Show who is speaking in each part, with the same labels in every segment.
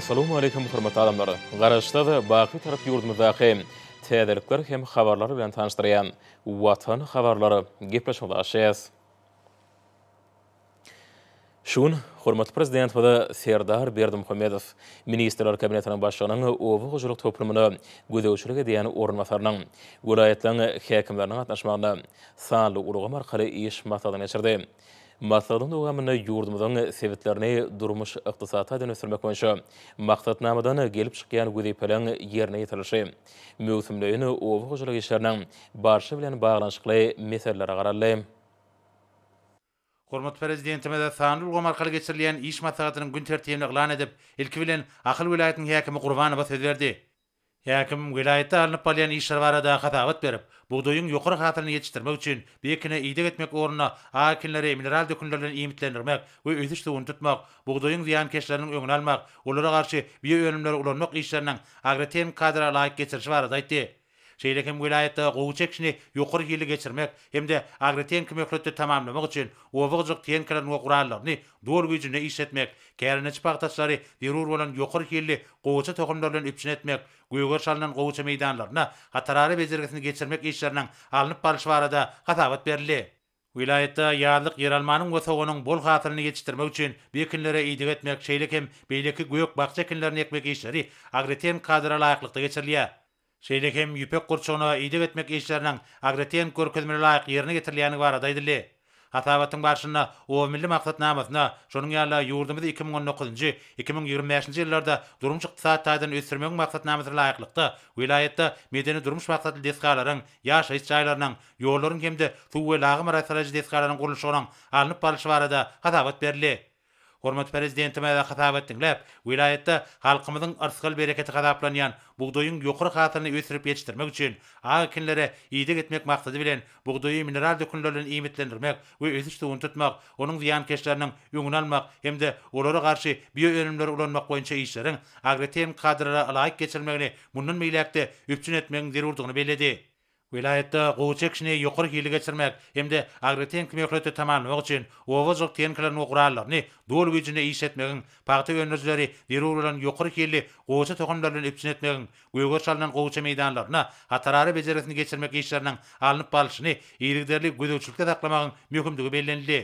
Speaker 1: Assalamu alaykum hormat adamlar. Garaşda da baqy taraf ýurdumyzda hem täzelikler hem habarlar bilen tanıştyrýan watan habarlary gepleşmeli aşýas. Şun hormat prezident we Serdar Berdimuhammedow ministrler kabinetiniň başlygynyň owu hujuruk toplumyny gözegçilik edýän ornatarynyň welaýatlaryň häkimleriniň atnaşmagyna sanly ulugam arkaly iş masalyny geçirdi. Masalın doğamını yurdumuzun sevitlerini durmuş iqtisata dün ösürmek boyunca. Maqtad namadan gelip çıkayan gudipelan yerine yitilşi. Mövsümlöyünü ova hujulag işlerinden barşı bilen bağlanışıklı meselelere qaralli.
Speaker 2: Hormat prezidentime de sanlı ulgu markalı iş masalatının gün tertiyemini qlan edip, ilki bilen Aqil Vilayetinin hiyakimi qurvanı bas edverdi. Häkim vilayatda alyny palyan işgärwara da hatawat berip, bu doýun ýokary hatyny ýetirmek üçin bekine ýetip etmek ornuna häkimlere mineral dökünlerden iýmitlendirmek we özüni tutun tutmak, bu ziyan keşlerini öňüne almak, olara garşy biýe ölümleri ulanmak işleriniň agretem kadra laýyk geçirmek wara aýtdy. Şeýle vilayatda gowy çekşini ýyly geçirmek hem de agretem tamamlamak üçin owagçyk tenkeler we gurallary dur işletmek, bolan Güýgör şalynyň gowça meýdanlaryna hatarary bezergesini geçirmek işleriniň alınıp barışy barada hatawat berildi. Vilayetde ýarlyk ýeralmanyň gowçagynyň bol hatyryny ýetirmek üçin bekinlere ýetip etmek şeýleki hem beýleki güýök bagça kinlerini ýetmek işleri agretem kadra laýyklykda geçirilýär. Şeýleki hem ýüpek gurçagyna ýetip etmek işleriniň agretem gurkymyna laýyk ýerine getirilýändigi barada aýdyldy. Hasabatyň başyna 10 milli maksat namasyna şonuň ýaly ýurdumyzda 2019-njy, 2025-nji ýyllarda durmuş ykdysat taýdan ösdürmegi maksat namasyna laýyklykda vilayetde medeni durmuş maksatly deskalaryň ýaş çaýlarynyň ýollaryny hemde suw we lağym arasyndaky deskalaryň gurulşygynyň alnyp barylşy barada hasabat berilýär. Hormat prezidentime da hitap etdiňler. Vilayatda halkymyzyň arsgal bereketi gadaplanýan buğdoyyň ýokary hatyny ösürip ýetirmek üçin agkinlere ýetdik etmek maksady bilen buğdoyy mineral dökünlerini iýmitlendirmek we ösüş töwün tutmak, onuň ziýan keşleriniň ýüňüni almak hemde olara garşy biýönümler ulanmak boýunça işleriň agretem kadrlara alaýk geçirmegini bunun meýlekde üpçün etmegini zerurdygyny Vilayatda gowçekşini ýokary hili geçirmek hemde agrotenk möhleti taman we üçin owa zog tenklerini ugrarlar. Ne dol wejine iş etmegin, paqta önürleri derurulan ýokary hili gowça toqanlardan ipçin etmegin, güýgör şalynan gowça meýdanlaryna hatarary bejeresini geçirmek işleriniň alınıp balşyny iýerderlik güýdüçlikde taklamagyň möhümdigi bellendi.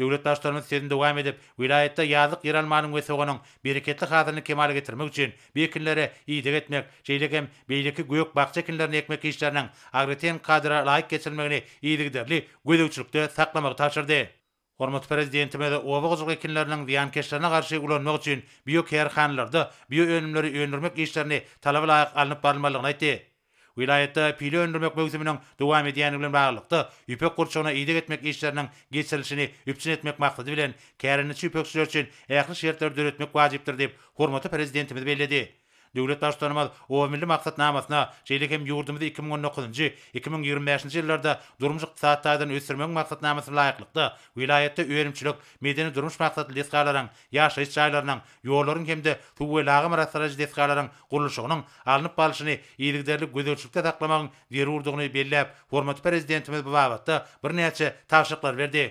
Speaker 2: Döwlet daşlarymyz sizin dowam edip, vilayatda ýazyk ýeralmanyň almanyň we soganyň bereketli hasyny kemal getirmek üçin bekinlere iýdik etmek, jeýlegem beýleki güýök bagça kinlerini ekmek işleriniň agrotem kadra laýyk geçirmegini iýdigdirli gödäwçilikde saklamak taşyrdy. Hormat prezidentime mede owa gozuk ekinlerinin diyan keşlerine qarşı ulanmak üçin biyo kerhanlarda biyo önümleri önürmek işlerini talap laýyk alınıp barılmalıgın aytti. Vilayetta pili öndürmek mögzümünün duvam ediyen bilen bağlılıkta yüpek kurçoğuna iyidik etmek işlerinin geçirilişini üpçün etmek maksadı bilen kerenlisi yüpek sürürçün eyaklı şeritler dürütmek vaciptir deyip hurmatı prezidentimiz belledi. Döwlet daşdanymyz o milli maksat namasyna şeýleki 2019 2025-nji ýyllarda durmuşyk sahatlaryny ösdürmek maksat namasyna laýyklykda wilayatda öwrümçilik, medeni durmuş maksatly desgalaryň, ýaşaýyş çaýlarynyň, ýollaryň hemde tuwgylagy maraklaryň desgalaryň gurulşygynyň alınıp barlyşyny ýerlikleri gözelçilikde taklamagyň zerur urdugyny bellep, hormat prezidentimiz bu wagtda bir näçe tapşyryklar berdi.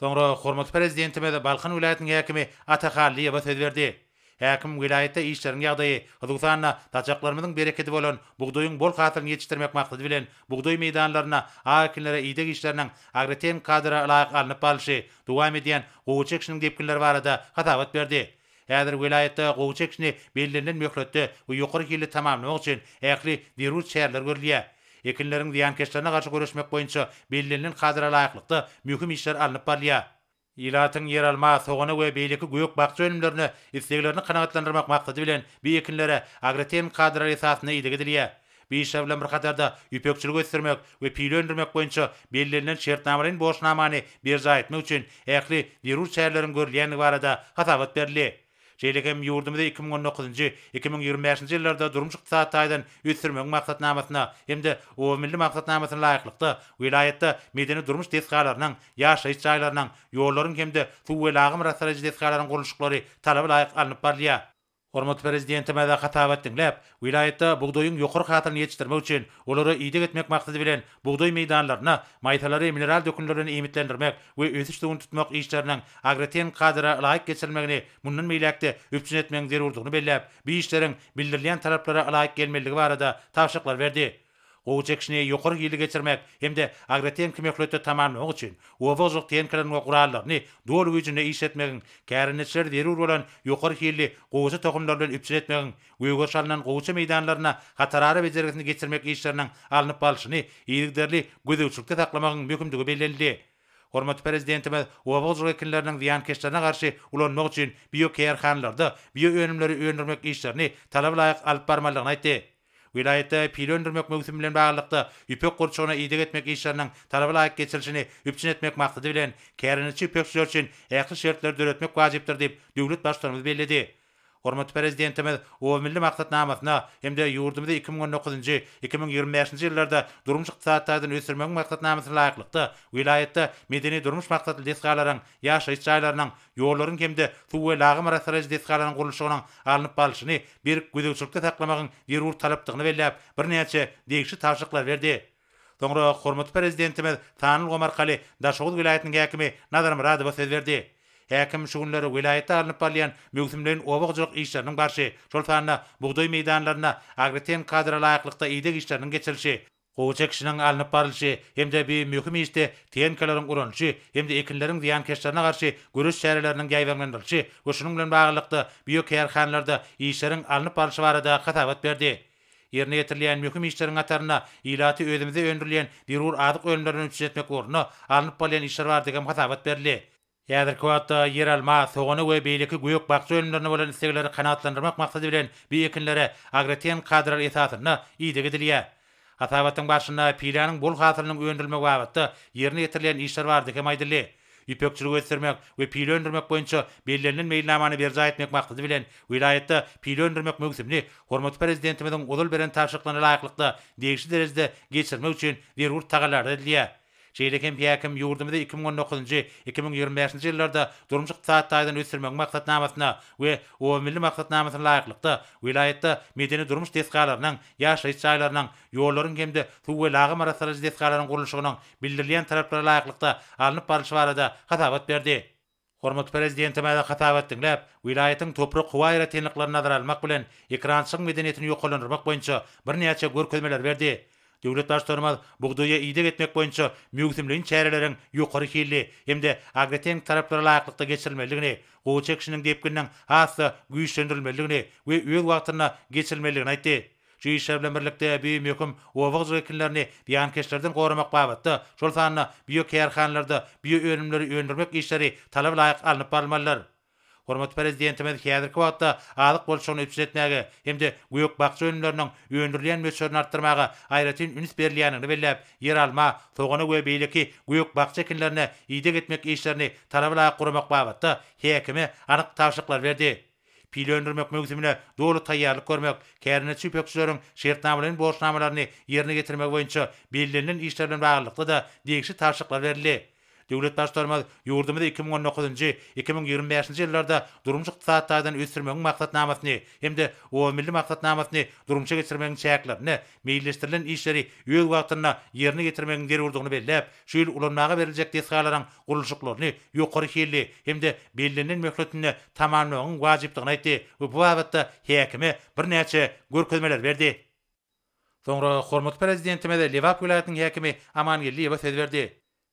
Speaker 2: Sonra hormat prezidentimiz Balkan vilayetiniň häkimi Ataqalliýew söz Häkim vilayatda işlerini ýagdaýy. Hudugsanna taçaklarymyň bereketi bolan buğdoyyň bol hatyryny ýetirmek maksady bilen buğdoy meýdanlaryna häkimlere ýetek işleriniň agretem kadra laýyk alnyp alşy. Dowam edýän goýçekçiniň depkinleri barada hatawat berdi. Häzir vilayatda goýçekçini bellenden möhletde we ýokary kelle tamamlamak üçin ähli dirus şäherler görilýär. Ekinlärin diýan keşlerine garşy görüşmek boýunça bellenilen kadra laýyklykda möhüm işler alnyp barýar. Ilatın yer alma soğunu we beyliki güýük bagça önümlerini isleglerini kanagatlandyrmak maksady bilen beýikinlere agretem kadra esasyny ýetgidilýär. Bir şeýle bilen bir gatarda ýüpekçilik ösdürmek we pilendirmek boýunça bellerinden şertnamalaryň boşnamany berjaýtmak üçin ähli virus çäherleriniň görülýändigi barada hasabat berilýär. Jeýlegem ýurdumda 2019-njy, 2020-nji ýyllarda durmuş ykdysady taýdan ýetirmek maksatnamasyna hemde o milli maksatnamasyna laýyklykda vilayetde medeni durmuş desgalarynyň ýaşaýyş çaýlarynyň ýollaryny hemde suw we lağym rastalary desgalarynyň gurulşyklary talaby laýyk alynyp barýar. Hormat prezidenti mäda hatap etdi bilen, vilayatda buğdoyun yuqur hatyny yetirmek üçin olary iýdeg etmek maksady bilen buğdoy meýdanlaryna maytaları mineral dökünlerini ýetirmek ve ösüş töwün tutmak işleriniň agrotehnik kadra laýyk geçirmegini mundan meýläkde üpçün etmegini zerurdygyny bellep, bu işleriň bildirilen taraplara laýyk gelmelidigi arada tapşyryklar verdi. Ojekşne ýokur ýyly geçirmek hemde agretem kimeklöte taman ýok üçin owozuk diýen kiran we quralar ni dol wüjüne işetmegin kärini şer derur bolan ýokur ýyly gowça toqumlardan üpsetmegin we ýogurşandan gowça meýdanlaryna gatarary bejergetini geçirmek işleriniň alınıp galyşyny ýygdyrly gözegçilikde taklamagyň möhümdigi belledi. Hormatly prezidentimiz owozuk ýekinleriniň diýan keşlerine garşy ulanmak üçin biýokär hanlarda biýo önümleri öňürmek işlerini talaplaýyk alparmalygyny vilayette pilöndürmek mövzümlen bağlıqda üpök kurçuğuna iyidik etmek işlerinin tarafı layık geçilşini üpçün etmek maqtadı bilen kerenici üpök sülör için eqli şertler dörü etmek vazibdir deyip devlet başlarımız belledi. Hormat prezidentimiz Owa Milli Maqsat namasyna hemde ýurdumyzda 2019-njy 2025-nji ýyllarda durmuş ykdysatdan ösürmek maqsat namasyna laýyklykda wilayatda medeni durmuş maqsatly desgalaryň ýaş çaýlarynyň ýollaryň hemde suw we lagym arasyndaky desgalaryň gurulşygynyň alınıp balyşyny bir gödükçülükde saklamagyň berur talapdygyny belläp birnäçe degişli degişi berdi. Soňra hormat prezidentimiz Tanul Gomarkaly Daşogul wilayatynyň häkimi Nazar Muradow söz berdi. häkim şugunlary vilayata alınıp barýan möhümlerin obagçylyk işleriniň barşy, şol fanda bugdoy meýdanlaryna agriten kadra laýyklykda iýdeg işleriniň geçirilşi, Gowça kişiniň alınıp barylşy, hemde bir möhüm işde tenkelerin urunşy, hemde ekinleriň diýen keşlerine garşy görüş şäherleriniň gaýbermendirilşi, şunyň bilen baglykda biokärhanlarda işleriň alınıp barylşy barada hatawat berdi. Yerine yetirilen mühim işlerin atarına ilatı özümüze öndürülen bir uğur adık ölümlerine üçün etmek uğruna alınıp balayan işler var degen hatavat berli. Ýa-da kwata ýer alma soňuny we beýleki güýük bagça ölümlerini bolan isleglere kanatlandyrmak maksady bilen bir ýekinlere agroten kadrlar ýetatyny ýidege dilýär. Hasabatyň başyna pilanyň bol hasylynyň öndürilmegi wagtda ýerine ýetirilen işler bar diýip aýdyly. Ýüpekçilik ösdürmek we pil boýunça belirlenen meýilnamany berjä etmek maksady bilen wilayatda pil öndürmek hormat prezidentimiziň ulul beren taýşyklaryna laýyklykda degişli derejede geçirmek üçin berur tagallar edilýär. Şeýlekem piýäkim ýurdumyzda 2019-njy, 2025-nji ýyllarda durmuş ýetdiň ösürmek maksatnamasyna we o milli maksatnamasyna laýyklykda vilayatda medeni durmuş desgalarynyň ýaş aýçylarynyň ýollaryň hemde suw we lagy marasalary desgalarynyň gurulşygynyň bildirilýän taraplara laýyklykda alınıp barýan barada hasabat berdi. Hormat prezidenti mäde hasabat dinläp, vilayatyň toprak howaýra tenliklerini nazar almak bilen ekrançyň medeniýetini ýokalandyrmak boýunça bir näçe görkezmeler berdi. Döwlet daşlarymyz bugdaýa iýdek etmek boýunça mügtümlüň çäreleriň ýokary hilli hemde agrotehnik taraplara laýyklykda geçirilmeligini, gowy çekişiniň depkinden hasa güýçlendirilmeligini we öz wagtyna geçirilmeligini aýtdy. Şeýle şerle merlekde bir mekem owaq zekinlerini biyan keşlerden gormak babatda şol sanly biokerhanlarda biyo önümleri öndürmek işleri talap laýyk alınıp barmalar. Hormat prezidentimiz hiyadirki wagtda alyk bolşuny üçretnäge hemde güýök bagça önümlerini öndürilýän meşgulyny artyrmagy aýratyn üns berilýänini bilýär. Ýer alma, togany we beýleki güýök bagça kinlerini ýide getmek işlerini tarapla gurmak babatda hekimi anyk tapşyrıklar berdi. Pil öndürmek mögüzüne dogry taýýarlyk görmek, käriňe süpekçilerin şertnamalaryny boşnamalaryny ýerine getirmek boýunça bellenilen işlerden baglylykda da degişi tapşyrıklar berildi. Döwlet başlarymyz ýurdumyzda 2019-njy, 2025-nji ýyllarda durmuş ykdysatdan ösdürmegi maksatnamasyny hem de o milli maksatnamasyny durmuşa getirmegi çäklerini, meýilleşdirilen işleri ýol wagtyna ýerine getirmegi derwurdygyny belläp, şu ýyl ulanmaga berilijek desgalaryň gurulşuklaryny ýokary hyýly hem de bellenen möhletini tamamlamagyň wajypdygyny aýtdy. Bu wagtda häkimi bir näçe görkezmeler berdi. Sonra Hormut Prezidentime de Livap Gülayet'in hekimi Amangeli'ye bahsediverdi.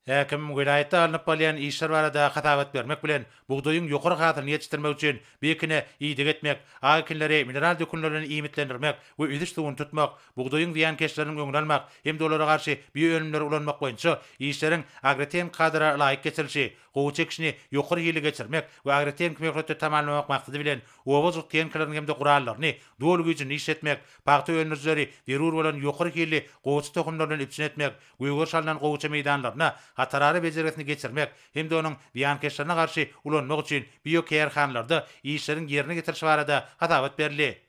Speaker 2: Häkim Gülayta alınıp bolýan işler barada hatawat bermek bilen buğdaýyň ýokary gatyny ýetirmek üçin bekine iýdik etmek, aýkynlary mineral dökünlerini iýmitlendirmek we ýüzüş suwuny tutmak, buğdaýyň diýen keşlerini öňrelmek, hem dolara garşy biýönümleri ulanmak boýunça işleriň agrotem kadra laýyk geçirilşi, gowçy kişini ýokary ýyly geçirmek we agrotem kmekrotu tamamlamak maksady bilen owaz ýetirmeklerini hem de gurallaryny üçin gücüni işletmek, paxta ýönlerini zerur bolan ýokary ýyly gowçy tohumlaryny üçin etmek, gowçy gowçy meýdanlaryna hatarary bejeresini geçirmek hem de onun biyankeşlerine karşı ulanmak için biyokeyerhanlarda işlerin yerine getirish varada hatavat berli.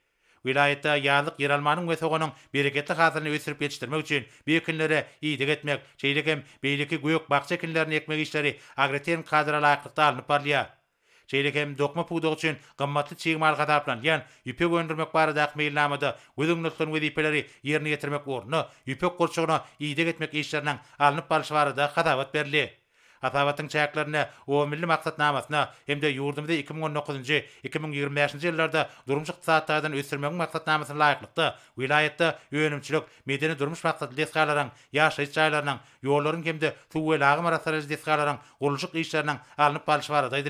Speaker 2: Vilayetta yazlık yer we ve bereketli hasılını ösürüp yetiştirmek için bir günlere iyilik etmek, çeylikem beylikli güyük bakça ekmek işleri agretin kadra layıklıkta alınıp Çeýlek hem dokma pudog üçin gymmatly çygmal gatarlan, ýan ýüpek öndürmek barada ähmeýlnamada, gözüň nurlan we diýpeleri ýerine getirmek ornu, ýüpek gorçugyna iýde getmek işleriniň alınıp barşy da gatawat berli. Atawatyň çäklerini o milli maksat namasyna hem de ýurdumyzda 2019-njy 2025-nji ýyllarda durmuş ykdysatdan ösürmek maksat namasyna laýyklykda vilayatda ýönümçilik, medeni durmuş maksatly desgarlaryň, ýaş ýetjaýlarynyň ýollaryň hem de suw we lagym arasyndaky desgarlaryň guruluşyk işleriniň alınıp barşy barada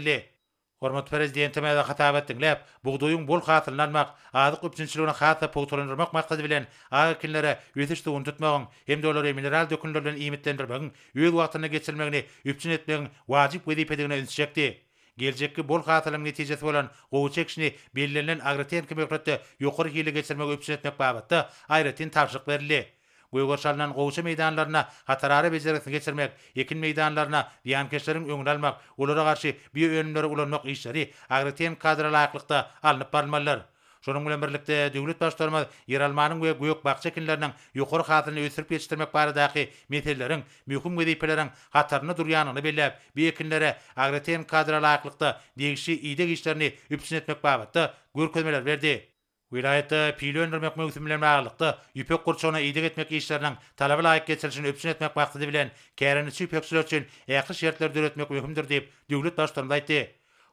Speaker 2: Hormat prezidenti meýda hatap etdi. Lep, bu gudoyun bol hatlanmak, azyk üçinçiligini hatap poýtulandyrmak maksady bilen agaçylara ýetiş töwün tutmagyň hem dolary mineral dökünlerden iýmitlendirmegini, ýol wagtyna geçirmegini üçin etmegini wajyp wezipedigini ösüşdi. Geljekki bol hatlanyň netijesi bolan goýçekşini bellenilen agrotehnika möhletde ýokary hyly geçirmegi üçin etmek babatda aýratyn tarşyk berildi. Goýgarşalyň goýşa meýdanlaryna hatarary bejerlikni geçirmek, ekin meýdanlaryna diýankeşleriň öňüne almak, ulara garşy bir önümleri ulanmak işleri agretem kadra laýyklykda alnyp barmalar. Şonuň bilen birlikde döwlet başdarma ýeralmanyň we goýuk bagça kinleriniň ýokary hatyny ösürip ýetirmek baradaky meteleriň möhüm gedeýpeleriň hatarny durýanyny belläp, bir kinlere agretem kadra laýyklykda degişi ýetdik işlerini etmek babatda görkezmeler berdi. Vilayette pili öndürmek mevsimlerine bağlıqtı, yüpök kurçuğuna iyidik etmek işlerinin talabı layık geçirişini öpsün etmek baktıdı bilen, kerenisi yüpöksüler için eqli şertler dörü etmek mühümdür deyip, düğlüt baştanda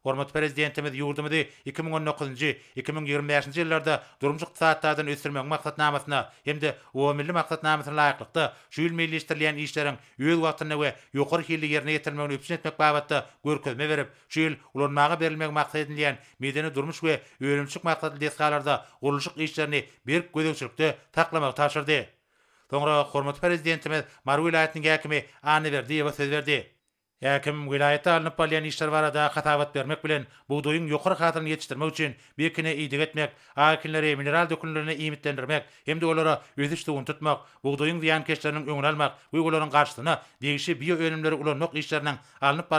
Speaker 2: Hormat prezidentimiz ýurdumyzy 2019-njy 2025-nji ýyllarda durmuş ykdysatdan ösdürmek maksatnamasyna hemde o milli maksatnamasyna laýyklykda şu ýyl milliýetlerin işleriň ýol wagtyna we ýokary hilli ýerine ýetirmegini üçin etmek babatda görkezme berip, şu ýyl ulanmaga berilmek maksatnamasyna medeni durmuş we ölümçük maksatly desgalarda guruluşyk işlerini berip gödeçlikde taklamak taşyrdy. Soňra hormat prezidentimiz Marwil aýtyn gäkimi ani berdi we söz berdi. Ekim, vilayata alınıp balyan işler var da hatawat bermek bilen bu doyun yokur hatyny ýetirmek üçin bekine iýdip etmek, akinleri mineral dökünlerini iýmitlendirmek, hem de olara ýetiş tutmak, tutmak, buğdoyun diýen keşlerini öňe almak, bu ýollaryň garşyna degişi bio önümleri ulanmak işleriniň alınıp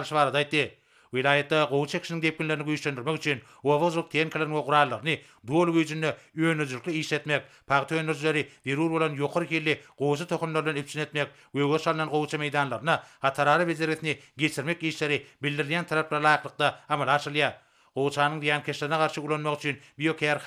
Speaker 2: vilayatda gowy çekşin depkinlerini güýçlendirmek üçin owozuk ten kilerini guralyny bol güýjünde öňüzlükli iş etmek, parti birur bolan ýokary kelli gowy tokunlardan ipçin etmek, güýgä şalan gowy meýdanlaryna hatarary bezeretni geçirmek işleri bildirilen taraplara laýyklykda amal aşylýar. Gowy çanyň diýen keşlerine garşy ulanmak üçin biýokär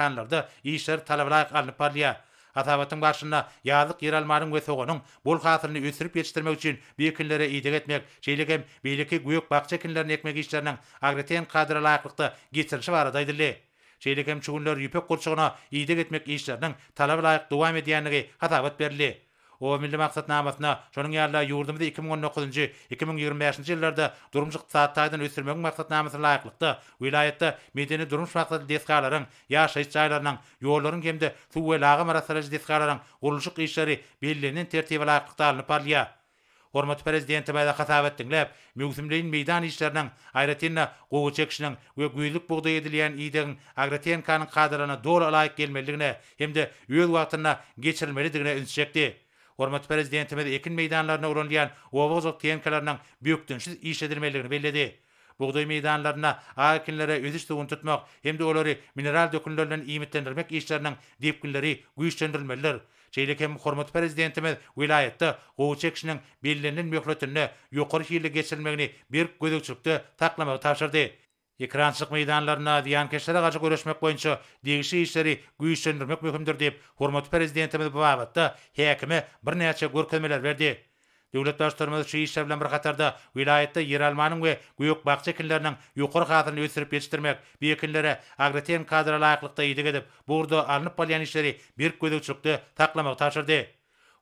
Speaker 2: işler talaplar alyp barýar. Hasabatın başında yazık yer almanın ve soğunun bol hasırını ösürüp yetiştirmek için bekinlere iyidik etmek, çeylikem beylikki güyük bakça ekmek işlerinin agriten kadra layıklıkta getirişi var adaydırlı. Çeylikem çoğunlar yüpek kurçuğuna iyidik etmek işlerinin talab layık duam ediyenliği hasabat berli. o milli maksat namatna şonun ýerde ýurdumda 2019-njy 2020-nji ýyllarda durumçy iqtisady taýdan ösdürmegi maksat namatna laýyklykda vilayetde medeni durumç maksatly deskarlaryň ýaşaýyş çaýlarynyň ýollaryň hemde suw we lağa maraslaryň deskarlaryň gurulşyk işleri bellenen tertip bilen aýtdyrylýar. Parlamenta Hormatly prezidenti bilen hasap etdiňler, meydan meýdan işleriniň aýratyna gowy çekişiniň we güýlük bugda edilýän ideň agrotehnikanyň kadrlaryna dogry alaýk gelmeligine hem-de ýol wagtyna geçirilmeligine üns çekdi. Hormat prezidentime ekin meydanlarına uğrundiyan Ovozok tiyenkalarının büyük dönüşü bellidi. edilmelerini belledi. Buğday meydanlarına akinlere ödüş suğun tutmak mineral dökünlerle imitlendirmek işlerinin depkinleri güçlendirilmeler. Şeýle hem hormat prezidentime vilayette Oğuzi kişinin birlerinin mühletinine yukarı hili bir gödükçülükte taklamağı Ekrançyk meydanlaryna diýan keşlere gaçyk görüşmek boýunça degişli işleri güýçlendirmek möhümdir diýip hormatly prezidentimiz bu wagtda häkimi bir näçe görkemeler berdi. Döwlet daşdyrmaz şu işler bilen bir gatarda vilayetde ýer almanyň we güýök bagça kinleriniň ýokur gatyny ösürip ýetirmek, bekinlere agretem kadra laýyklykda ýetigedip, burda alnyp bolýan işleri bir köýdäçlikde taklamak taşyrdy.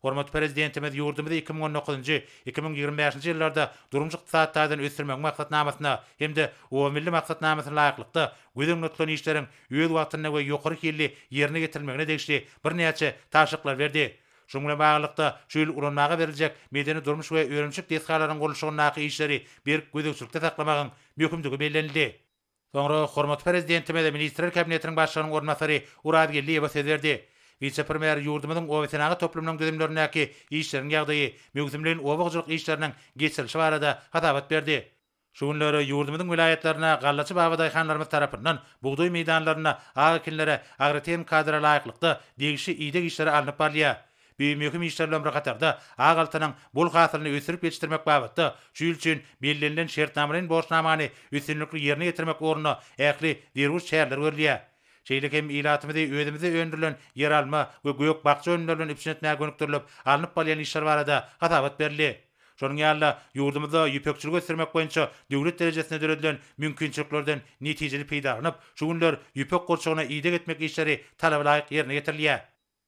Speaker 2: Hormat prezidentimiz yurdumyzda 2019-njy 2020-nji ýyllarda durumçyk sahatlardan ösdürmek maksatnamasyna hemde o milli maksatnamasyna laýyklykda güýdüm nutlan işleriň ýol wagtyna we ýokary kelli ýerine getirilmegine degişli bir näçe taşyklar berdi. Şumla baglykda şu ýyl urunmaga beriljek medeni durmuş we öwrenişlik desgalaryň goluşygyna näki işleri bir güýdüm sürkde taklamagyň bellendi. Soňra Hormat prezidentime we ministrler kabinetiniň başlygynyň ornatary Urabgelliýew vicepremier yurdumyň o wetenagy toplumynyň gödemlerindäki işleriň ýagdaýy, mögüzümlen obagçylyk işleriniň geçirilşi barada hatabat berdi. Şu günleri yurdumyň vilayetlerine gallaçy babada ýanlarymyz tarapyndan buğdoy meýdanlaryna agakinlere agrotem kadra laýyklykda degişi ýetdik işleri alyp barýa. Bu möhüm işler bilen birlikde agaltynyň bul hasylyny ösürip ýetirmek babatda şu üçin bellenilen şertnamalaryň borçnamany ösünlikli ýerine ýetirmek ornuna ähli derwiş şäherler Şeýleki hem ilatymyzy öýdümizi öndürlen alma we göýök bagça öndürlen ipçinet näge gönüktürilip bolýan işler barada hatabat berli. Şonuň ýaly ýurdumyzda ýüpekçilige sermek boýunça döwlet derejesine döredilen mümkinçiliklerden netijeli peýdalanyp, şu günler ýüpek gorçagyna ýa-da getmek işleri talaplaryk ýerine getirilýä.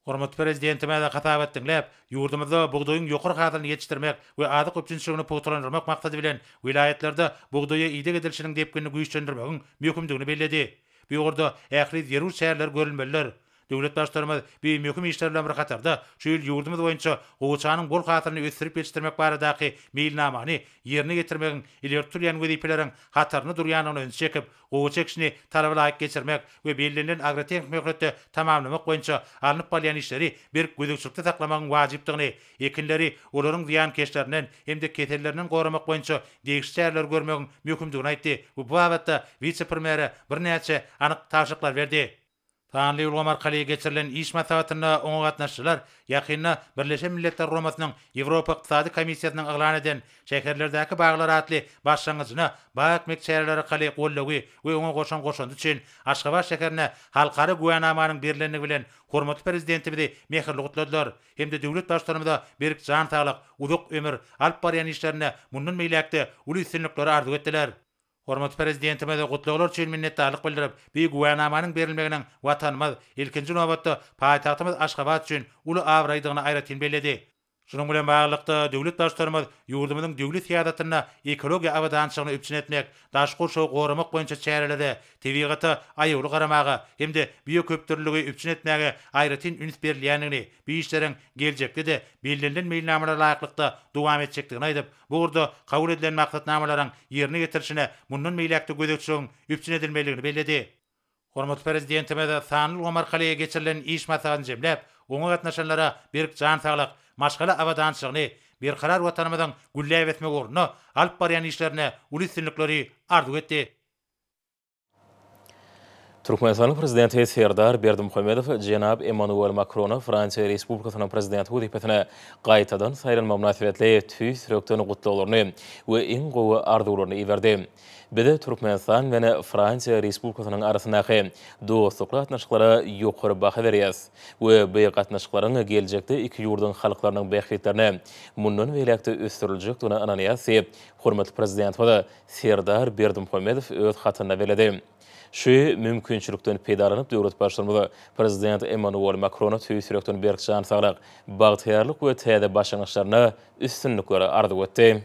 Speaker 2: Hormat prezidentim ada hatabat diňläp ýurdumyzda buğdoyyň ýokary hatyny ýetirmek we ady köpçünçiligini poýtalandyrmak maksady bilen vilayetlerde buğdoyy ýa-da getirilşiniň depkini güýçlendirmegiň möhümdigini bir orda ähli derur şäherler görülmeler. Döwlet başlarymyz bir möhüm işler bilen bir gatarda şu ýyl ýurdumyz boýunça gowçanyň bol hatyryny ösürip ýetirmek baradaky milnamany ýerine getirmegin ileri turýan wezipeleriň hatyryny durýanyny öňe çekip gowçekşini talablaýyk geçirmek we belirlenen agrotehnik möhletde tamamlamak boýunça alınıp balýan işleri bir gödükçülükde saklamagyň wajybdygyny, ekinleri olaryň ziýan keşlerinden hem de keterlerinden gorumak boýunça degiş çäherler görmegin möhümdigini aýtdy. Bu anyk berdi. Tanli ulgam arkali geçirilen iş masavatına onu katnaşçılar, yakinna Birleşen Milletler Romasının Evropa Iqtisadi Komisiyasının ıqlan bağlar atli başlangıcına bayak mekçerilere kalli qollogui ve onu qoşan qoşan dutçin, aşkabar şekerine halkarı guanamanın birlini bilen hormatu prezidenti bide mekirli qutlodlar, hem de devlet başlarımda berik zan taalak, uduk, uduk, uduk, uduk, uduk, uduk, Hormat prezidentime de gutlaglar üçin minnetdarlyk bildirip, biz guwanamanyň berilmeginiň watanymyz, ilkinji nowatda paýtagtymyz Aşgabat üçin uly awraýdygyny aýratyn belledi. Şunun bilen baglykda döwlet daşlarymyz ýurdumyň döwlet siýasatyna ekologiýa awadançygyny üçin etmek, daşgur şow boýunça çäreleri, tebigata aýyly garamagy hemde bioköpdürlügi üçin etmäge aýratyn ünit berilýändigini, bu işleriň geljekde de bildirilen meýlnamalara laýyklykda dowam etjekdigini aýdyp, bu urda kabul edilen maksatnamalaryň ýerine getirişini munun meýlekde gözetjek üçin edilmeligini bellädi. Hormat Prezidentimiz Sanul Omar Khaliýa geçirilen iş masagyny jemläp, oňa gatnaşanlara bir jan saglyk, maşgala avadançygyny bir karar watanymyzyň gullaýetmek ornuna alyp barýan işlerine ulusynlyklary arzuw etdi.
Speaker 1: Turkmenistan prezidenti Serdar Berdimuhamedow jenab Emmanuel Macron Fransiýa Respublikasynyň prezidenti wezipetine gaýtadan saýlanma munasabatly tüýs rektorny gutlaýarlary we iň gowy arzuwlaryny iverdi. Bide Turkmenistan we Fransiýa Respublikasynyň arasyndaky dostluk gatnaşyklary ýokary baha berýär we bu gatnaşyklaryň geljekde iki ýurdun halklarynyň behetlerini mundan welekde ösdürüljek diýen ananyýa sep hormatly prezident Serdar Berdimuhamedow öz hatyna beledi. şu mümkinçilikden peýdalanyp döwlet başlygy bolan prezident Emmanuel Macron töýsürekden berkçän saglaq bagtyarlyk we täze başlanyşlaryna üstünlik berip ardy götdi.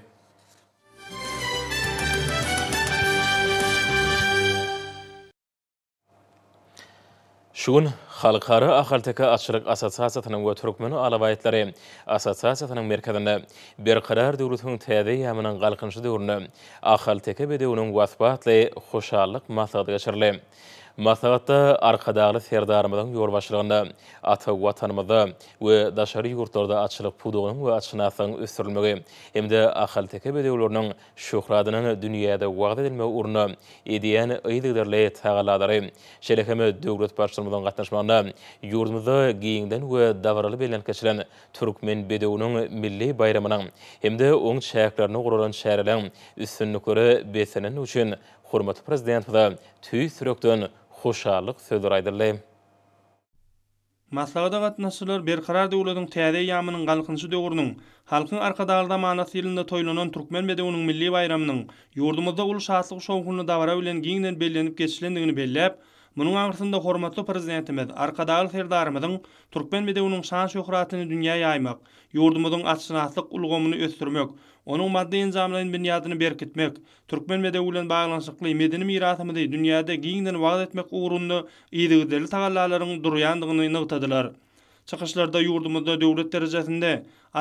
Speaker 1: Halkary Ahalteke Aşırıq Assosiatsiýa tynowyt hukmyny alabaýetleri Assosiatsiýanyň merkezinde bir karardy urduny täzeýi hem-de halkyň şydyryny ahalteke bilen onuň wazpaty hoşalyk Masagatda arkadaglı serdarımızın yorbaşlığında ata vatanımızı ve daşarı yurtlarda açılıp puduğun ve açınasın üstürülmüge. Hem de akhal teke bedeulurnan şuhradının dünyada vaad edilme urna ediyen ıydıgderle tağaladarı. Şelikeme dövlet başlarımızın katnaşmanına yurtmızı giyindan ve davaralı belen keçilen Türkmen bedeulunun milli bayramına hem de on çayaklarına uğrulun çayaklarına uğrulun çayaklarına uğrulun çayaklarına uğrulun çayaklarına hoşalık sözdür aydırlayım.
Speaker 3: Maslağı dağıt nasırlar bir karar da uladın teyadeyi yağmının kalıqınışı da uğurduğun, halkın arka Türkmen milli bayramının, yurdumuzda ulu şahsılık şovkunu davara ulan giyinden bellenip geçişlendiğini bellep, bunun anırsında hormatlı prezidentimiz, arka dağıl serdarımızın, Türkmen bedi onun şahsılık şovkunu davara ulan giyinden Onuň maddi ýa-da berkitmek, türkmen medeni bilen baglanyşykly medeni mirasymyzy dünýäde giňden wagt etmek ugrunda ýetgidirli taýdanlaryň durýandygyny nygtadylar. Çykyşlarda ýurdumyzda döwlet derejesinde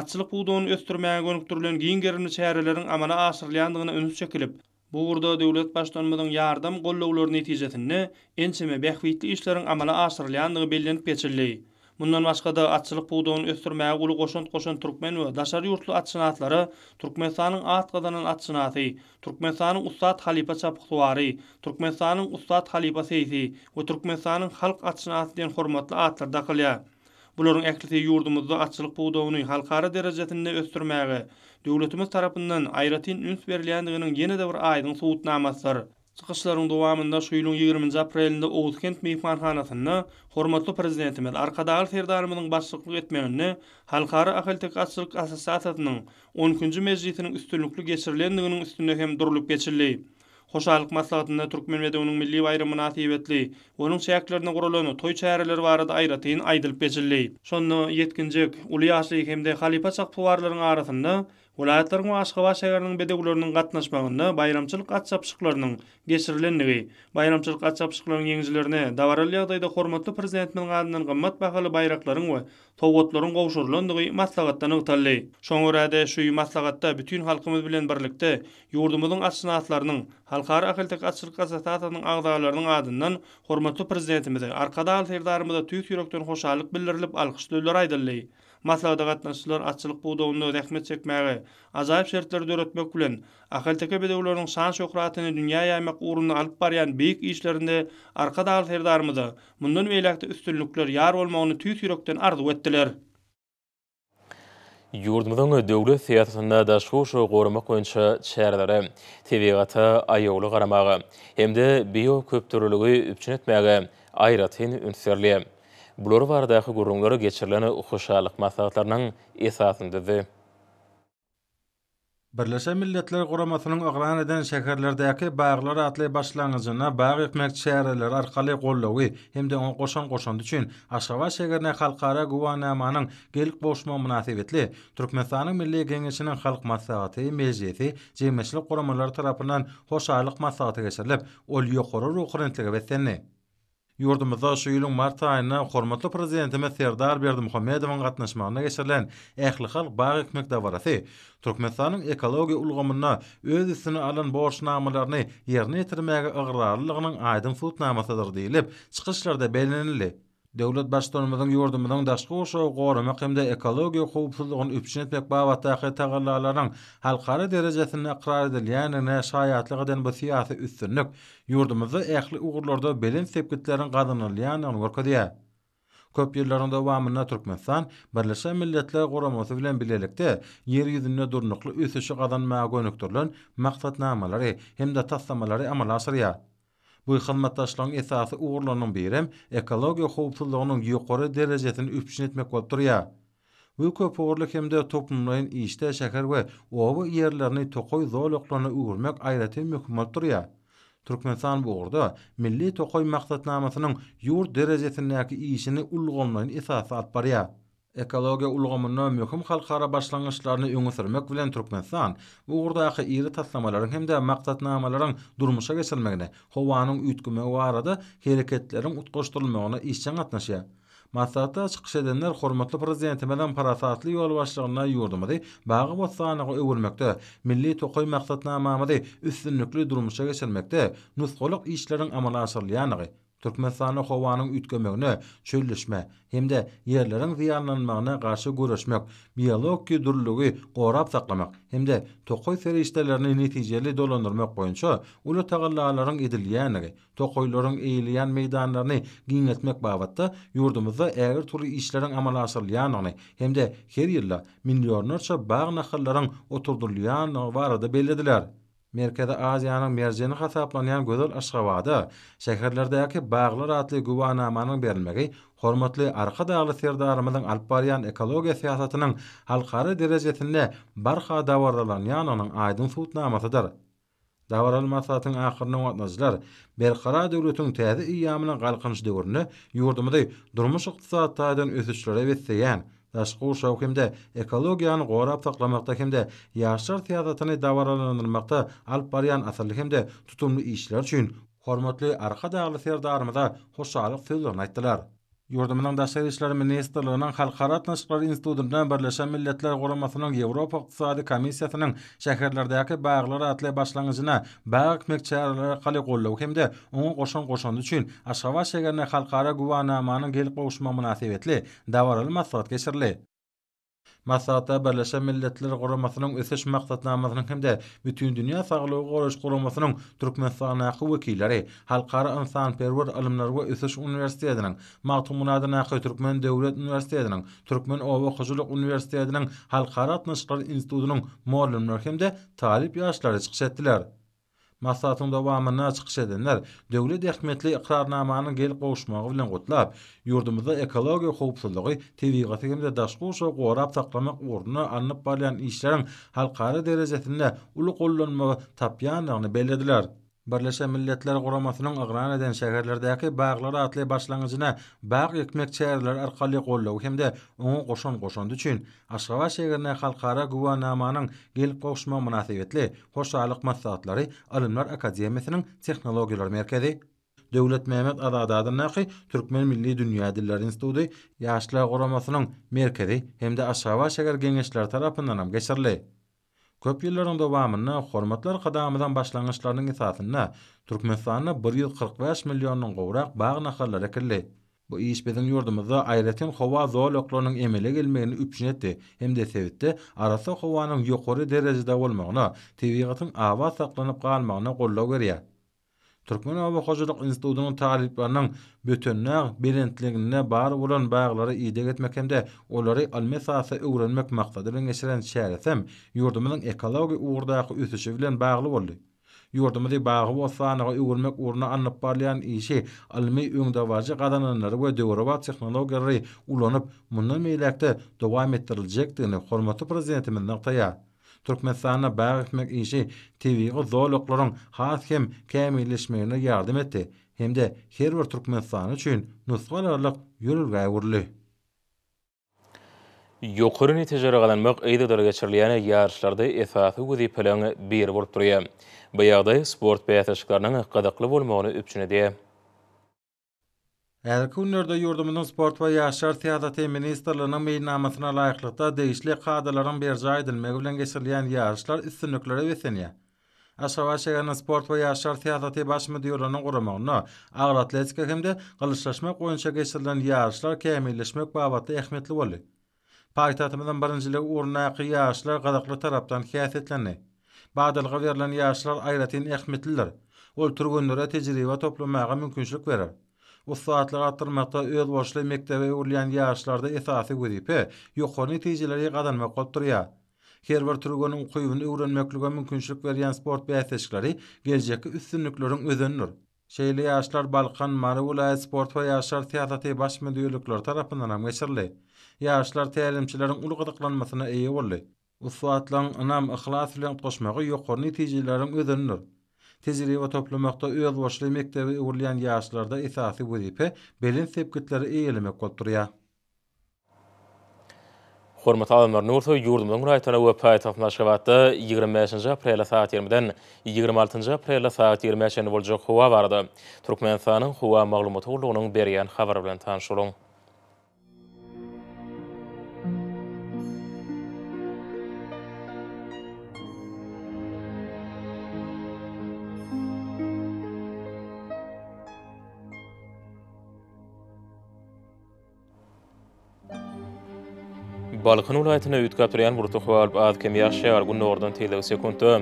Speaker 3: açlyk uduny ösdürmäge gönük turulan giň gerinli amana aşyrylandygyny ünüs çekilip, bu urda döwlet başlanmadan yardım gollawlaryň netijesinde ençeme behvitli işleriň amala aşyrylandygy bellenip geçirilýär. Bundan başqa da atçılıq buğdoğun östürməyə ulu qoşant qoşan Türkmen və daşar yurtlu atçınatları, Türkmenistanın ağat qadanın atçınatı, Türkmenistanın ustad halipa çapıqtuvarı, Türkmenistanın ustad halipa seyisi və Türkmenistanın xalq atçınatı den xormatlı ağatlar daqılya. Buların əklisi yurdumuzda atçılıq buğdoğunu halkara dərəcətində östürməyə, Döwletimiz tarapyndan aýratyn üns berilýändiginiň ýene-de bir aýdyň subutnamasydyr. Çıkışların devamında şu ýylyň 20-nji aprelinde Oğuzkent mehmanxanasynda hormatly prezidentimiz Arkadaýar Serdarymyň başçylyk etmeginde Halkara Ahaltyk Açylyk Assosiasiýasynyň 10-njy mejlisiniň üstünlükli geçirilendiginiň üstünde hem durulyp geçirildi. Hoşalyk maslahatynda Türkmen we onuň milli bayramy etli. onuň çäklerini gurulan toy çäreleri barada aýratyn aýdylyp geçildi. Şonda 7-nji uly ýaşly hemde halifa çakpowarlaryň arasynda Vilayatlar we Aşgabat şäherleriniň bedeglerini gatnaşmagyna bayramçylyk gatnaşyklarynyň geçirilenligi, bayramçylyk gatnaşyklarynyň ýeňizlerini dawarly ýagdaýda hormatly prezident bilen gatnaşan gymmat bahaly bayraklaryň we togotlaryň gowşurlandygy maslahatdan ötürilýär. Şoň urady şu maslahatda bütün halkymyz bilen birlikde ýurdumyzyň açnaatlarynyň halkara ahlatyk açylyk gazetasynyň agdalarynyň adynyň hormatly prezidentimize arkada alferdarymyza tüýük ýürekden hoşallyk bildirilip Maslahat gatnaşçylar açylyk gowdawyny rahmet çekmäge, azayyp şertleri döretmek bilen ahalteki bedewlarning san şöhratyny dünýä ýaýmak ugruny alyp barýan beýik işlerinde arkada al ferdarmydy. Mundan beýlekde üstünlikler ýar bolmagyny tüýs ýürekden arzuw etdiler.
Speaker 1: Ýurdumyzyň döwlet teatrynda daşgaç şo gowrmak goýunça çäherleri, TV gata aýyly garamagy, hemde biýo köp türlügi üpçünetmäge bulur vardaýaky gurunlara geçirilen uhuşalyk maslahatlarynyň esasynda we
Speaker 4: Birleşen Milletler Guramasynyň agrana eden şäherlerdäki baýlar atly başlanyjyna baý etmek şäherler arkaly gollawy hem de on goşan goşan üçin Aşgaba şäherine halkara guwanamanyň gelik boşma munasibetli Türkmenistanyň Milli Gengesiniň halk maslahaty mejlisi jemeşlik guramalar tarapynyň hoşalyk maslahaty geçirilip ol ýokary ruhuny tägbetdi. Yurdumyzda şu ýylyň mart aýyna hormatly prezidentimiz Serdar Berdimuhammedow Muhammedowyň gatnaşmagyna geçirilen ähli halk bag ekmek dawrasy Türkmenistanyň ekologiýa ulgamyna öz isini alan borçnamalaryny ýerine ýetirmäge ygrarlygynyň aýdym sutnamasydyr diýilip, çykyşlarda belenildi. Döwlet başdanmadan yurdumdan daşqa oşo qora maqamda ekologiya qowpsuzlugyny üpçin etmek bawata hakyky tagallarlaryň halkara derejesini iqrar edil, ýa-ni näşaýatlygyň bu siýasy üstünlük yurdumyzda ähli ugurlarda belen sepgitleriň gadynyl, ýa-ni gorkadyýa. Köp ýyllaryň dowamyna Türkmenistan Birleşen Milletler Guramasy bilen bilelikde ýer ýüzünde durnukly ösüşi gadanmaga gönükdirilen maksatnamalary hem-de taslamalary amala aşyrýar. Bu hyzmatdaşlaryň esasy ugurlanyň birem ekologiýa howpsuzlygynyň ýokary derejesini üpçin etmek bolup durýar. Bu köp ugurlyk hemde toplumlaryň işde şäher we owa ýerlerini tokoy zolukyny ugurmak aýratyň möhüm bolup durýar. Türkmenistan bu orda milli tokoy maksatnamasının yur derejesindäki işini ulgonlayan esasat bariyar. ekologiya ulgamyna möhüm halkara başlangyçlaryny öňe sürmek bilen Türkmenistan bu urdaky iri taslamalaryň hem-de maksatnamalaryň durmuşa geçilmegine, howanyň üýtgüme warady, hereketleriň utgaşdyrylmagyna işçiň atnaşy. Masata çıkış edenler hormatly prezidenti Madan Parasatlı yol başlığına yurdumadı. Bağı botsanıgı övülmekte, milli tokoy maksatına üstünlikli üstünlüklü durmuşa geçirmekte, nuskoluk işlerin amalaşırlayanıgı. Türkmenistan'ın hovanın ütkömeğine çöllüşme hemde de yerlerin ziyanlanmağına karşı görüşmek, biyolog gorap saklamak, hemde tokoy feri işlerlerini neticeli dolandırmak boyunca, ulu tağırlaların ediliyenleri, tokoyların eğiliyen meydanlarını giyinletmek bavatta, yurdumuzda eğer turi işlerin amalasarlayanlarını, hem her yilla milyonlarca bağ nakırların oturduluyanlar var adı bellediler. Merkez Aziýanyň Merjeni hasaplanýan gözül aşgawady şäherlerde ýa-da bagly rahatlyk güwanynyň berilmegi hormatly arkadağaly ferdara myň alpartyan ekologiýa syýasatynyň halkary derejesinde barha dawam etdirmegiň anyk fudnamasydyr. Dawam etdirmek hasabatynyň ahyrynda berqara bir gara döwletüň täze ýaýyymynyň galgynyş durmuş ykdysadyýetinden ösüşlere ýetse-yeň Daşku şau kimde ekologiyanı qorab taqlamaqda kimde yaşar tiyadatani davaralanırmaqda alp bariyan atarlı tutumlu işler üçin hormatli arka daýly tiyadarmada hoşalik sözlerini aýtdylar. Yurdumynyň daşary işleri ministrliginiň Halkara Tanaşyklar Institutu bilen birleşen milletler guramasynyň Ýewropa Ykdysady Komissiýasynyň şäherlerdäki baglary atly başlangyjyna baýlary mekçäleri galyp gollaw hemde onuň goşan goşandy üçin Aşgabat şäherine halkara guwanamanyň gelip goşmagy münasibetli dawralmaçlyk geçirli. Masata Birleşe Milletler Guramasının ısış maksatnamasının hem de bütün dünya sağlığı Guruş Guramasının Türkmen sanayi vekilleri Halkara İnsan Perver Alimler ve Isış Üniversitesi'nin Mahtumun adına Türkmen Devlet Üniversitesi'nin Türkmen Ova Hoculuk Üniversitesi'nin Halkara Tınışlar İnstitutu'nun Muallimler hem de talip yaşları masatın davamına çıkış edenler, devlet ehmetli iqrarnamanın gel qoğuşmağı bilen qutlap, yurdumuzda ekologi xoğupsuzluğu, tevigatı gemde daşkuşa qorab taqlamak ordunu anlıp balyan işlerin halkarı derecesinde ulu qollunma tapyanlarını belediler. Birleşe Milletler Kuramasının ıgran eden şehirlerdeki bağlar atlı başlangıcına bağ ekmek çayırlar arkali kollu hem de onu koşun koşun düçün. Aşkava şehirine halkara güva namanın gel koşma münasebetli hoşalık masatları Alımlar Akademisinin Teknologiyalar Merkezi. Döwlet Mehmet Azadadyň näki Türkmen Milli Dünya Dilleri Institutu ýaşlar guramasynyň merkezi hem-de Aşgabat şäher geňeşleri tarapyndan hem Köp ýyllaryň dowamyny hormatlar gadamydan başlanyşlarynyň esasyna Türkmenistanyň 145 millionyň gowrak bag nahalary kirli. Bu iş bizim yurdumuzda xova zool zoologlarının emele gelmeyini etdi. Hem de sevitti, arası hovanın yukarı derecede olmağına, ava saklanıp kalmağına kolla veriyor. Türkmen Hava Hojalyk Institutynyň taýdanlygynyň bütünnäg bilenligine bar bolan baglary ýetdirip etmekde, olary almasasy öwrenmek maksady bilen geçiren şäherem ýurdumyň ekologi ugurdaky ösüşi bilen bagly boldy. Ýurdumyň bagy we sanygy öwrenmek urna anyp barlayan işi almy öňde wajy gadanlary we döwürba tehnologiýalary ulanyp mundan meýläkde dowam etdiriljekdigini hormatly prezidentimiz Türkmenistan'a bağışmak işi TV ve zorlukların has hem kemileşmesine yardım etti. Hem de her bir Türkmenistan için nusvalarlık yürürlüğe vurdu.
Speaker 1: Yokur nitijara gelen mek eyde dere geçirliyene yarışlarda ifafı gudi pelanı bir vurdu. Bayağıda sport beyatışkarının kadıklı bulmağını üpçüne diye.
Speaker 4: Elki ünörde sport we yaşar siyadati ministerlığının meyin laýyklykda layıklıkta değişli kadaların bir bilen geçirilýän geçirleyen yarışlar istinlükleri vesiniye. Aşava sport we yaşar siyadati baş müdürlüğünün kurumağına ağır atletik hekimde kılıçlaşmak goýunça geçirilen yarışlar kemileşmek babatı ähmiýetli boldy. Paytatımızın barıncılığı uğruna yakı yarışlar tarapdan taraftan Badalga verilen yarışlar ayrı ayrı ayrı ayrı ayrı ayrı Ustaatlı atırmakta öz başlı mektebe uğurlayan yaşlarda esasi gudipi, yoko neticileri qadanma qotturya. Herber Turgonun kuyubun uren mekluga mümkünçlük veriyan sport beyteşkleri gelecekki üstünlüklerün üzünnür. Şeyli yaşlar Balkan, Mara Ulay, Sport ve Yaşlar Tiyatati baş müdüyülükler tarafından geçirli. Yaşlar teyelimçilerin ulu gıdıklanmasına iyi olli. Ufuatlan, anam, ıhlasi, ıhlasi, ıhlasi, ıhlasi, tezirewa toplamakda öz başly mektebi uğurlayan ýaşlarda esasy wezipe belin sepkitleri eýelime goldurýar.
Speaker 1: Hormat adamlar, nurtu ýurdumyň raýatyna we paýtagyna şewatda 25-nji saat 20-den 26-njy saat 20-ä çenli boljak howa barady. Türkmenistanyň howa maglumatlaryny berýän habar bilen tanyşylyň. Balkan ulaýatyna ýetgäpdirýän bu tutuwal baz kim ýaşy ýar gün ordan telegi sekundy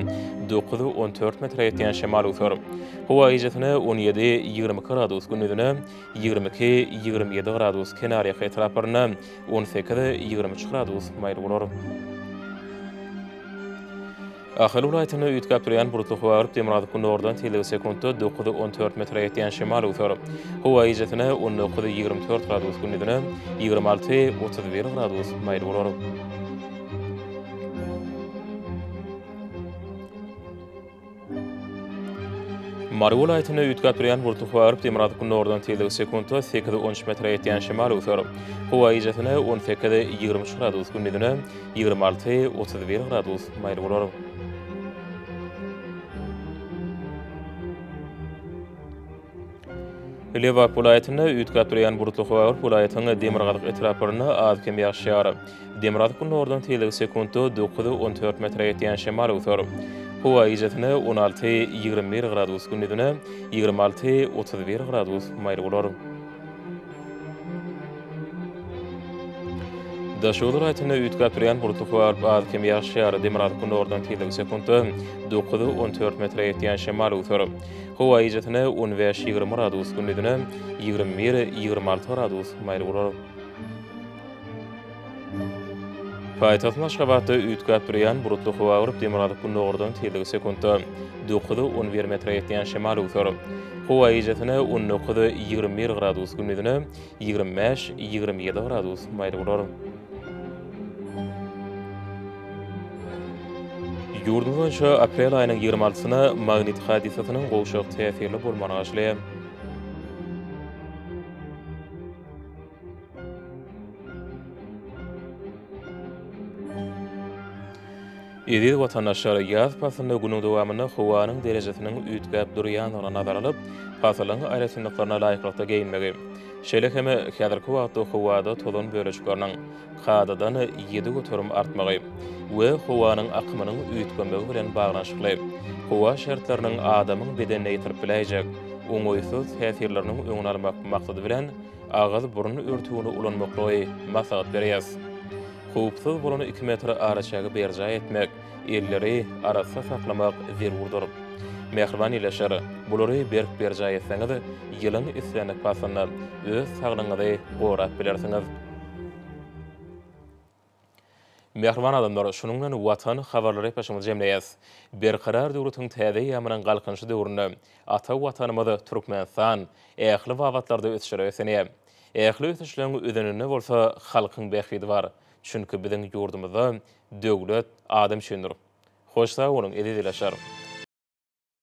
Speaker 1: 914 metre ýetýän şemal ufer. Howa ýetine 17 20 gradus günüdünä 22 27 gradus kenary ýetraparna 18 23 gradus maýlugur. Ahal ulaýtyny ýetgäp durýan bu tutuk wagt demirazyk ordan tele sekundda 914 metre ýetýän şemal öter. Howa ýetine 1924 gradus gün ýetine 26 gradus maýyl bolar. Maru ulaýtyny ýetgäp durýan bu tutuk wagt demirazyk ordan tele sekundda 813 metre ýetýän şemal öter. Howa gradus gradus gün ýetine gradus maýyl bolar. Lewak bulayetini ütgat duruyan burutlu xoayor bulayetini demirgalik etiraporini az kemi yaxshiyari. Demirgalik kun ordun tiyelik sekundu 914 metre etiyan shemal uthor. Hova izetini 16-21 gradus gündidini 26-31 gradus Daşulur aytyny üýt gapyran hurtuk we bar kim ýaşy ýary demirat kun ordan tiýdi sekundy 9.14 metre ýetýän şemal uýtur. Howa ýetne 15 ýygyrma radius kun edine 21 ýygyrma radius maýly urar. Paýtaş maşgabatda üýt gapyran hurtuk we arpaat demirat kun ordan tiýdi sekundy 9.11 metre ýetýän şemal uýtur. Howa ýetne 19.21 radius kun edine 25 27 radius maýly urar. Yurdumuzun şu aprel ayının 26-sını magnet hadisatının qolşuq təsirli bolmağa başlayıb. Edil vatandaşlar yaz pasında günü devamını xuvanın derecesinin ütgəb duruyan ona nazar alıp, pasılığın ayrı layıqlıqda geyinmeli. Şeýle hem häzirki wagtda howada tolun böreçgörnüň gadadan 7 göterim artmagy we howanyň akmynyň üýtgönmegi bilen baglanşykly. Howa şertleriniň adamyň bedenine ýetirip biläjek, uňoýsuz häsirleriniň öňünermek maksady bilen agaz burun örtüwini ulanmak roy masagat berýäs. Howpsuz bolan 2 metre araçagy berjaý etmek, elleri arasa saklamak zerurdyr. Mehrwan ile şer buluri berip berjay etseniz yılın isyanı pasanna öz sağlığınızı qorat bilersiniz. Mehrwan adamlar şununun watan xabarları peşimiz jemleyes. Bir qarar durutun täde yamran qalqanşı de urunu. Ata watanımız Türkmenistan ähli wawatlarda ötüşür eseni. Ähli ötüşlüğün ödenini bolsa xalqın bexidi var. Çünki bizin yurdumuzda dövlət adam şündür. Hoşsa onun edidiləşər.